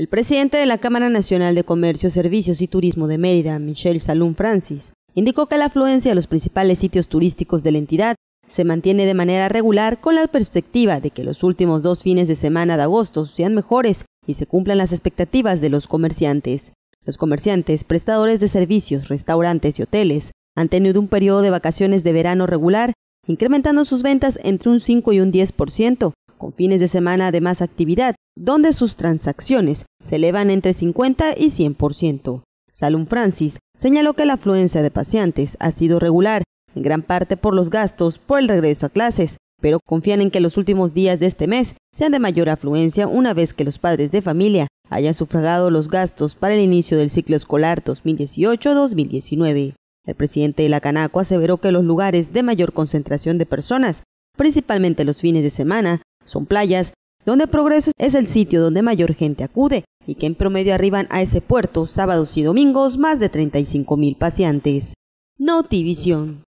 El presidente de la Cámara Nacional de Comercio, Servicios y Turismo de Mérida, Michel Salum Francis, indicó que la afluencia a los principales sitios turísticos de la entidad se mantiene de manera regular con la perspectiva de que los últimos dos fines de semana de agosto sean mejores y se cumplan las expectativas de los comerciantes. Los comerciantes, prestadores de servicios, restaurantes y hoteles han tenido un periodo de vacaciones de verano regular, incrementando sus ventas entre un 5 y un 10%, con fines de semana de más actividad, donde sus transacciones se elevan entre 50 y 100%. Salum Francis señaló que la afluencia de pacientes ha sido regular, en gran parte por los gastos por el regreso a clases, pero confían en que los últimos días de este mes sean de mayor afluencia una vez que los padres de familia hayan sufragado los gastos para el inicio del ciclo escolar 2018-2019. El presidente de la Canaco aseveró que los lugares de mayor concentración de personas, principalmente los fines de semana, son playas, donde Progreso es el sitio donde mayor gente acude y que en promedio arriban a ese puerto sábados y domingos más de 35 mil paseantes. notivision